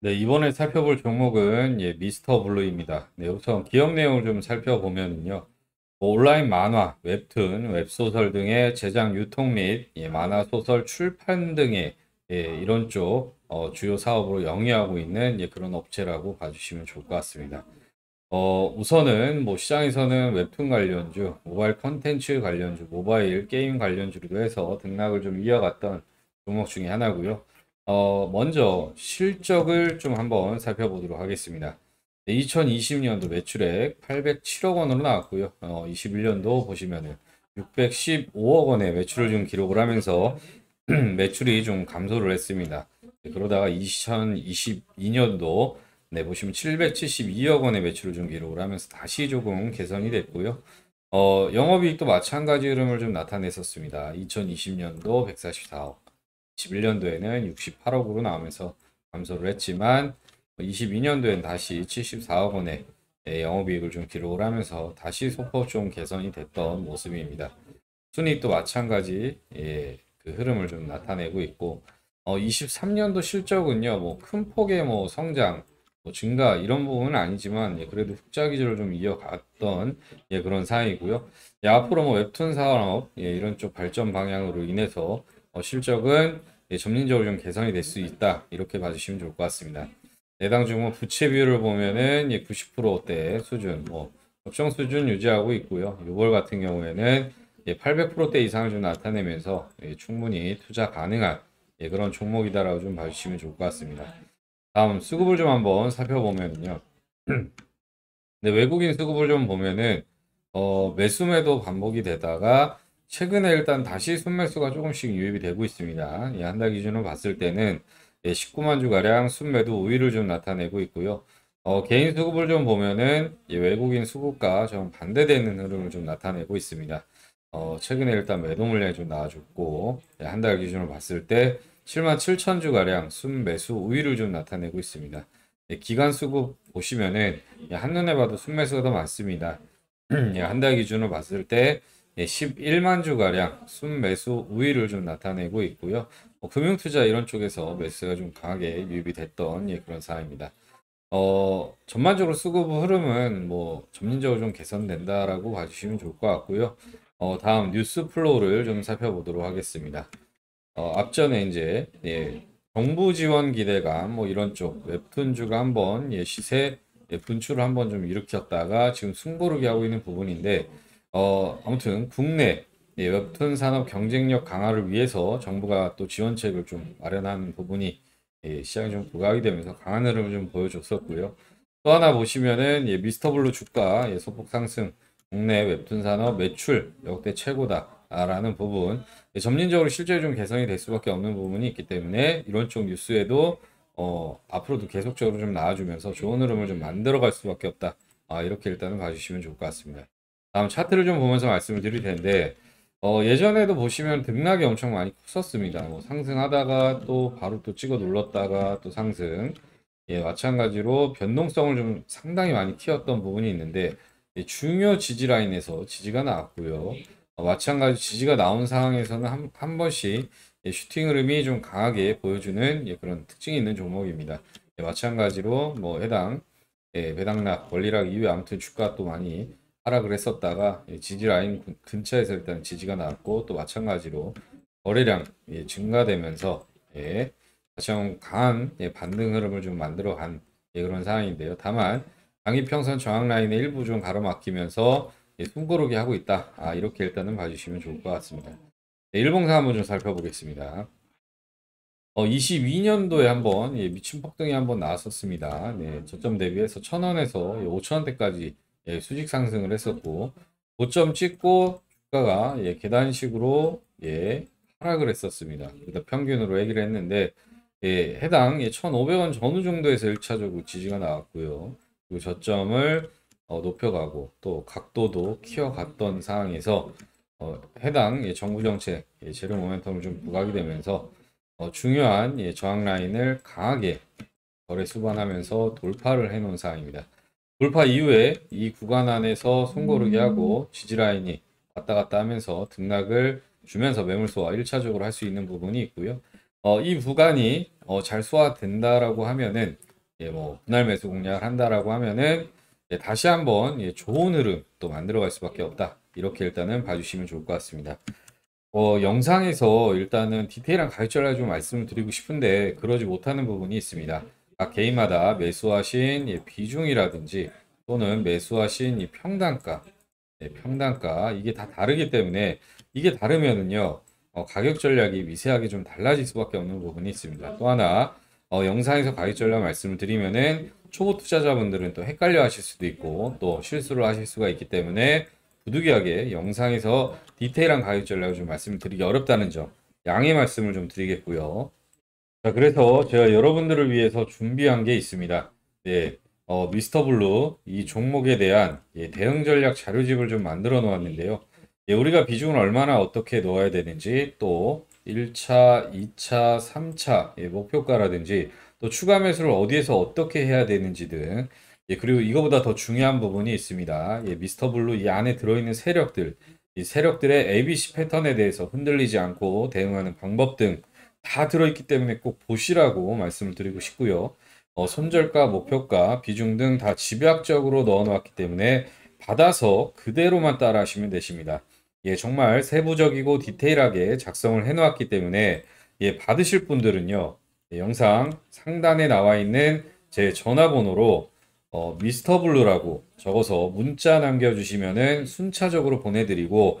네, 이번에 살펴볼 종목은 예, 미스터 블루입니다. 네, 우선 기업 내용을 좀 살펴보면요. 뭐 온라인 만화, 웹툰, 웹소설 등의 제작 유통 및 예, 만화 소설 출판 등의 예, 이런 쪽 어, 주요 사업으로 영위하고 있는 예, 그런 업체라고 봐주시면 좋을 것 같습니다. 어, 우선은 뭐 시장에서는 웹툰 관련주, 모바일 컨텐츠 관련주, 모바일 게임 관련주로 해서 등락을 좀 이어갔던 종목 중에 하나고요. 어, 먼저 실적을 좀 한번 살펴보도록 하겠습니다. 2020년도 매출액 807억 원으로 나왔고요. 어, 21년도 보시면은 615억 원의 매출을 좀 기록을 하면서 매출이 좀 감소를 했습니다. 네, 그러다가 2022년도 네, 보시면 772억 원의 매출을 좀 기록을 하면서 다시 조금 개선이 됐고요. 어, 영업이익도 마찬가지 흐름을 좀 나타냈었습니다. 2020년도 144억, 21년도에는 68억으로 나오면서 감소를 했지만 22년도엔 다시 74억 원의 예, 영업이익을 좀 기록을 하면서 다시 소폭 좀 개선이 됐던 모습입니다. 순이익도 마찬가지 예, 그 흐름을 좀 나타내고 있고 어, 23년도 실적은요 뭐 큰 폭의 뭐 성장 뭐 증가 이런 부분은 아니지만 예, 그래도 흑자 기조를 좀 이어갔던 예, 그런 상황이고요 예, 앞으로 뭐 웹툰 산업 예, 이런 쪽 발전 방향으로 인해서 어, 실적은 예, 점진적으로 좀 개선이 될 수 있다 이렇게 봐주시면 좋을 것 같습니다. 내당 네 주문 부채 비율을 보면은 90%대 수준 뭐 적정 수준 유지하고 있고요. 6월 같은 경우에는 800%대 이상을 좀 나타내면서 예, 충분히 투자 가능한 예, 그런 종목이다라고 좀 봐주시면 좋을 것 같습니다. 다음 수급을 좀 한번 살펴보면요. 네, 외국인 수급을 좀 보면은 어, 매수매도 반복이 되다가 최근에 일단 다시 순매수가 조금씩 유입이 되고 있습니다. 예, 한달 기준으로 봤을 때는 예, 19만 주가량 순매도 우위를 좀 나타내고 있고요. 어, 개인 수급을 좀 보면은 예, 외국인 수급과 좀 반대되는 흐름을 좀 나타내고 있습니다. 어, 최근에 일단 매도 물량이 좀 나와줬고 예, 한 달 기준으로 봤을 때 7만 7천 주가량 순매수 우위를 좀 나타내고 있습니다. 예, 기간 수급 보시면은 예, 한눈에 봐도 순매수가 더 많습니다. 예, 한 달 기준으로 봤을 때 11만 예, 주가량 순매수 우위를 좀 나타내고 있고요. 어, 금융투자 이런 쪽에서 매수가 좀 강하게 유입이 됐던 예, 그런 상황입니다. 어, 전반적으로 수급 흐름은 뭐 점진적으로 좀 개선된다라고 봐주시면 좋을 것 같고요. 어, 다음 뉴스 플로우를 좀 살펴보도록 하겠습니다. 어, 앞전에 이제 예, 정부 지원 기대감 뭐 이런 쪽 웹툰주가 한번 예, 시세 예, 분출을 한번 좀 일으켰다가 지금 숨고르기 하고 있는 부분인데 어, 아무튼 국내 예, 웹툰 산업 경쟁력 강화를 위해서 정부가 또 지원책을 좀 마련한 부분이 예, 시장이 좀 부각이 되면서 강한 흐름을 좀 보여줬었고요. 또 하나 보시면은 예, 미스터블루 주가 예, 소폭 상승, 국내 웹툰 산업 매출 역대 최고다라는 부분 예, 점진적으로 실제 좀 개선이 될 수밖에 없는 부분이 있기 때문에 이런 쪽 뉴스에도 어, 앞으로도 계속적으로 좀 나와주면서 좋은 흐름을 좀 만들어갈 수밖에 없다. 아, 이렇게 일단은 봐주시면 좋을 것 같습니다. 다음 차트를 좀 보면서 말씀을 드릴 텐데 어, 예전에도 보시면 등락이 엄청 많이 컸었습니다. 뭐 상승하다가 또 바로 또 찍어 눌렀다가 또 상승. 예, 마찬가지로 변동성을 좀 상당히 많이 키웠던 부분이 있는데 예, 중요 지지 라인에서 지지가 나왔고요. 어, 마찬가지 지지가 나온 상황에서는 한, 한 번씩 예, 슈팅 흐름이 좀 강하게 보여주는 예, 그런 특징이 있는 종목입니다. 예, 마찬가지로 뭐 해당 예, 배당락, 권리락 이후에 아무튼 주가 또 많이 하락을 했었다가 예, 지지 라인 근처에서 일단 지지가 나왔고 또 마찬가지로 거래량 예, 증가되면서 예, 가시 강한 반등 흐름을 좀 만들어 간 그런 상황인데요. 다만 강입평선 저항 라인의 일부 좀 가로막히면서 숨고르게 하고 있다. 아, 이렇게 일단은 봐주시면 좋을 것 같습니다. 네, 일봉사 한번 좀 살펴보겠습니다. 어, 22년도에 한번 예, 미친 폭등이 한번 나왔었습니다. 네, 저점 대비해서 1,000원에서 5,000원대까지 예, 수직 상승을 했었고 고점 찍고 주가가 예, 계단식으로 예, 하락을 했었습니다. 그다 평균으로 얘기를 했는데 예, 해당 예, 1,500원 전후 정도에서 1차적으로 지지가 나왔고요. 그 저점을 어, 높여가고 또 각도도 키워갔던 상황에서 어, 해당 예, 정부 정책 예, 재료 모멘텀을 좀 부각이 되면서 어, 중요한 예, 저항 라인을 강하게 거래 수반하면서 돌파를 해놓은 상황입니다. 돌파 이후에 이 구간 안에서 손고르게 하고 지지라인이 왔다 갔다 하면서 등락을 주면서 매물 소화 1차적으로 할 수 있는 부분이 있고요. 어, 이 구간이 어, 잘 소화된다라고 하면은 예, 뭐 분할 매수 공략을 한다라고 하면은 예, 다시 한번 예, 좋은 흐름 또 만들어갈 수밖에 없다. 이렇게 일단은 봐주시면 좋을 것 같습니다. 어, 영상에서 일단은 디테일한 가이드라인좀 말씀을 드리고 싶은데 그러지 못하는 부분이 있습니다. 각 아, 개인마다 매수하신 예, 비중이라든지 또는 매수하신 이 평단가, 예, 평단가 이게 다 다르기 때문에 이게 다르면은요 어, 가격 전략이 미세하게 좀 달라질 수밖에 없는 부분이 있습니다. 또 하나 어, 영상에서 가격 전략 말씀을 드리면은 초보 투자자분들은 또 헷갈려 하실 수도 있고 또 실수를 하실 수가 있기 때문에 부득이하게 영상에서 디테일한 가격 전략을 좀 말씀드리기 어렵다는 점 양해 말씀을 좀 드리겠고요. 자, 그래서 제가 여러분들을 위해서 준비한 게 있습니다. 예, 어, 미스터 블루 이 종목에 대한 예, 대응 전략 자료집을 좀 만들어 놓았는데요. 예, 우리가 비중을 얼마나 어떻게 넣어야 되는지 또 1차, 2차, 3차 예, 목표가라든지 또 추가 매수를 어디에서 어떻게 해야 되는지 등 예, 그리고 이거보다 더 중요한 부분이 있습니다. 예, 미스터 블루 이 안에 들어있는 세력들, 이 세력들의 ABC 패턴에 대해서 흔들리지 않고 대응하는 방법 등다 들어있기 때문에 꼭 보시라고 말씀을 드리고 싶고요. 어, 손절가, 목표가, 비중 등 다 집약적으로 넣어놓았기 때문에 받아서 그대로만 따라하시면 되십니다. 예, 정말 세부적이고 디테일하게 작성을 해놓았기 때문에 예, 받으실 분들은요. 예, 영상 상단에 나와 있는 제 전화번호로 어, 미스터블루라고 적어서 문자 남겨주시면 순차적으로 보내드리고